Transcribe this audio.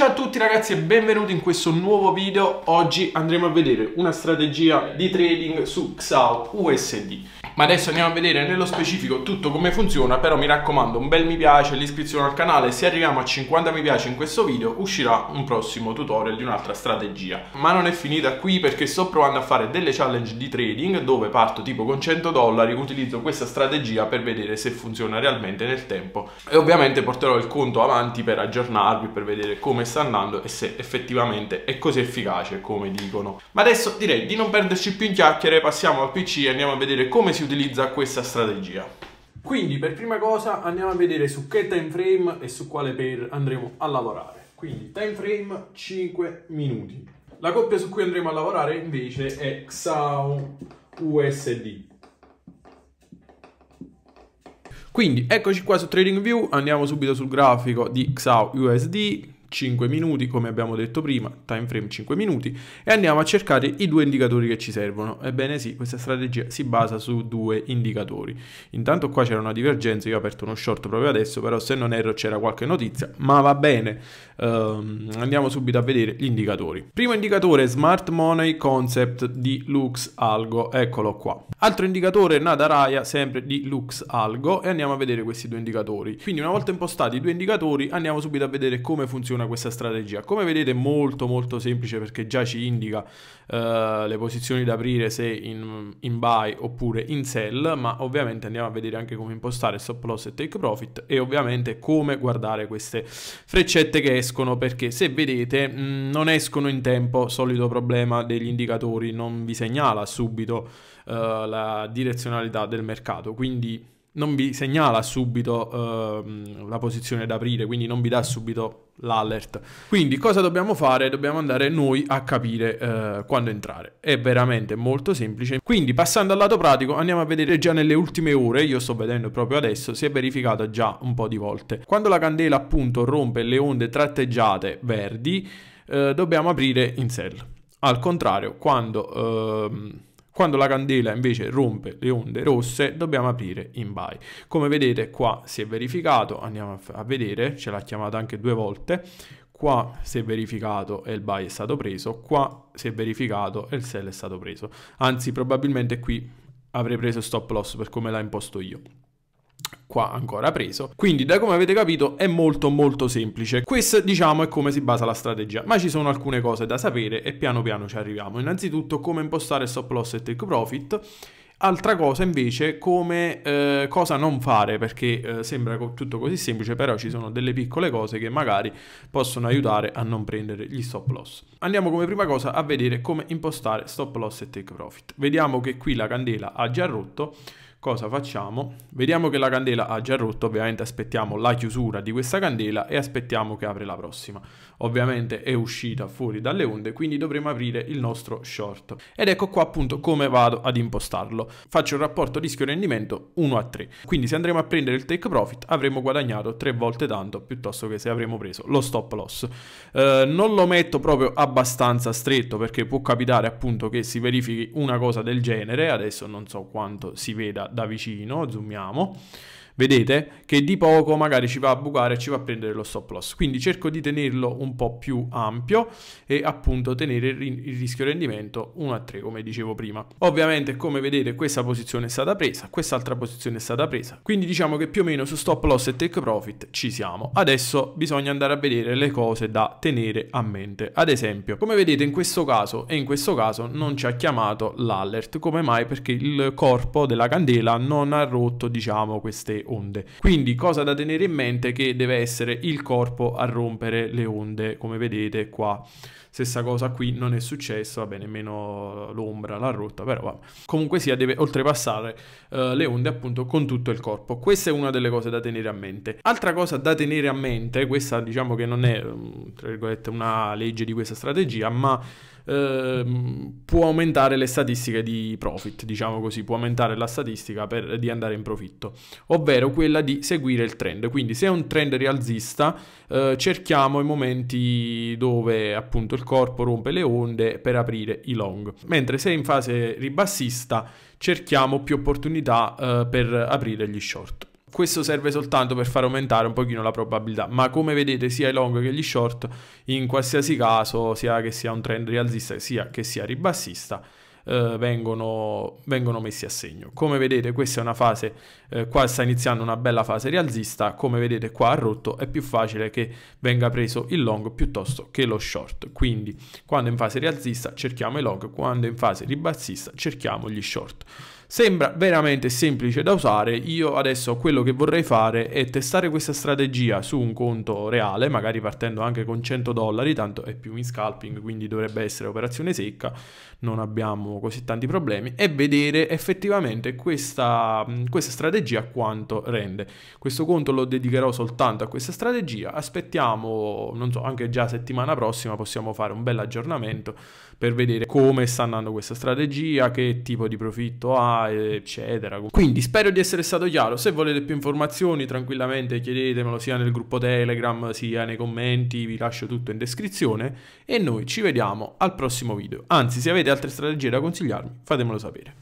Ciao a tutti ragazzi e benvenuti in questo nuovo video. Oggi andremo a vedere una strategia di trading su XAO USD. Ma adesso andiamo a vedere nello specifico tutto come funziona, però mi raccomando un bel mi piace, l'iscrizione al canale, se arriviamo a 50 mi piace in questo video uscirà un prossimo tutorial di un'altra strategia. Ma non è finita qui perché sto provando a fare delle challenge di trading dove parto tipo con 100 dollari, utilizzo questa strategia per vedere se funziona realmente nel tempo e ovviamente porterò il conto avanti per aggiornarvi, per vedere come sta andando e se effettivamente è così efficace come dicono. Ma adesso direi di non perderci più in chiacchiere, passiamo al PC e andiamo a vedere come si utilizza questa strategia. Quindi per prima cosa andiamo a vedere su che time frame e su quale pair andremo a lavorare. Quindi time frame 5 minuti. La coppia su cui andremo a lavorare invece è XAU USD. Quindi eccoci qua su TradingView, andiamo subito sul grafico di XAU USD 5 minuti, come abbiamo detto prima, time frame 5 minuti, e andiamo a cercare i due indicatori che ci servono. Ebbene sì, questa strategia si basa su due indicatori. Intanto qua c'era una divergenza, io ho aperto uno short proprio adesso, però se non erro c'era qualche notizia, ma va bene, um, andiamo subito a vedere gli indicatori. Primo indicatore, Smart Money Concept di Lux Algo, eccolo qua. Altro indicatore, Nada Raya, sempre di Lux Algo, e andiamo a vedere questi due indicatori. Quindi una volta impostati i due indicatori, andiamo subito a vedere come funziona funziona questa strategia. Come vedete è molto molto semplice perché già ci indica eh, le posizioni da aprire se in, in, buy oppure in sell, ma ovviamente andiamo a vedere anche come impostare stop loss e take profit e ovviamente come guardare queste freccette che escono perché se vedete mh, mm, non escono in tempo, solito problema degli indicatori, non vi segnala subito eh, la direzionalità del mercato, quindi non vi segnala subito eh, la posizione da aprire, quindi non vi dà subito l'alert. Quindi cosa dobbiamo fare? Dobbiamo andare noi a capire eh, quando entrare. È veramente molto semplice. Quindi passando al lato pratico andiamo a vedere già nelle ultime ore, io sto vedendo proprio adesso, si è verificato già un po' di volte. Quando la candela appunto rompe le onde tratteggiate verdi, eh, dobbiamo aprire in sell. Al contrario, quando... Ehm, quando la candela invece rompe le onde rosse dobbiamo aprire in buy. Come vedete qua si è verificato, andiamo a vedere, ce l'ha chiamata anche due volte. Qua si è verificato e il buy è stato preso, qua si è verificato e il sell è stato preso. Anzi probabilmente qui avrei preso stop loss per come l'ha imposto io qua ancora preso. Quindi, da come avete capito, è molto molto semplice. Questo, diciamo, è come si basa la strategia, ma ci sono alcune cose da sapere e piano piano ci arriviamo. Innanzitutto, come impostare stop loss e take profit. Altra cosa invece come eh, cosa non fare, perché eh, sembra tutto così semplice, però ci sono delle piccole cose che magari possono aiutare a non prendere gli stop loss. Andiamo come prima cosa a vedere come impostare stop loss e take profit. Vediamo che qui la candela ha già rotto, cosa facciamo? Vediamo che la candela ha già rotto, ovviamente aspettiamo la chiusura di questa candela e aspettiamo che apre la prossima. Ovviamente è uscita fuori dalle onde, quindi dovremo aprire il nostro short. Ed ecco qua appunto come vado ad impostarlo. Faccio il rapporto rischio-rendimento 1 a 3. Quindi se andremo a prendere il take profit avremo guadagnato tre volte tanto piuttosto che se avremo preso lo stop loss. Eh, non lo metto proprio abbastanza stretto perché può capitare appunto che si verifichi una cosa del genere, adesso non so quanto si veda da vicino, zoomiamo vedete che di poco magari ci va a bucare ci va a prendere lo stop loss. Quindi cerco di tenerlo un po' più ampio e appunto tenere il rischio rendimento 1 a 3 come dicevo prima. Ovviamente come vedete questa posizione è stata presa, quest'altra posizione è stata presa, quindi diciamo che più o meno su stop loss e take profit ci siamo. Adesso bisogna andare a vedere le cose da tenere a mente. Ad esempio, come vedete in questo caso e in questo caso non ci ha chiamato l'allert, come mai? Perché il corpo della candela non ha rotto diciamo queste onde. Quindi cosa da tenere in mente che deve essere il corpo a rompere le onde, come vedete qua. Stessa cosa qui non è successo, vabbè, nemmeno l'ombra la rotta, però vabbè. Comunque sia, deve oltrepassare uh, le onde appunto con tutto il corpo. Questa è una delle cose da tenere a mente. Altra cosa da tenere a mente, questa diciamo che non è, mm, tra virgolette, una legge di questa strategia, ma Uh, può aumentare le statistiche di profit, diciamo così, può aumentare la statistica per, di andare in profitto, ovvero quella di seguire il trend. Quindi se è un trend rialzista, uh, cerchiamo i momenti dove appunto il il corpo rompe le onde per aprire i long. Mentre se in fase ribassista cerchiamo più opportunità eh, per aprire gli short. Questo serve soltanto per far aumentare un pochino la probabilità, ma come vedete sia i long che gli short, in qualsiasi caso, sia che sia un trend rialzista, sia che sia ribassista, eh, vengono, vengono, messi a segno. Come vedete questa è una fase, eh, qua sta iniziando una bella fase rialzista, come vedete qua ha rotto, è più facile che venga preso il long piuttosto che lo short. Quindi quando è in fase rialzista cerchiamo i long, quando è in fase ribassista cerchiamo gli short. Sembra veramente semplice da usare, io adesso quello che vorrei fare è testare questa strategia su un conto reale, magari partendo anche con 100 dollari, tanto è più in scalping, quindi dovrebbe essere operazione secca, non abbiamo così tanti problemi, e vedere effettivamente questa, questa strategia quanto rende. Questo conto lo dedicherò soltanto a questa strategia, aspettiamo, non so, anche già settimana prossima possiamo fare un bel aggiornamento per vedere come sta andando questa strategia, che tipo di profitto ha, eccetera. Quindi spero di essere stato chiaro. Se volete più informazioni, tranquillamente chiedetemelo sia nel gruppo Telegram, sia nei commenti, vi lascio tutto in descrizione. E noi ci vediamo al prossimo video. Anzi, se avete altre strategie da consigliarmi, fatemelo sapere.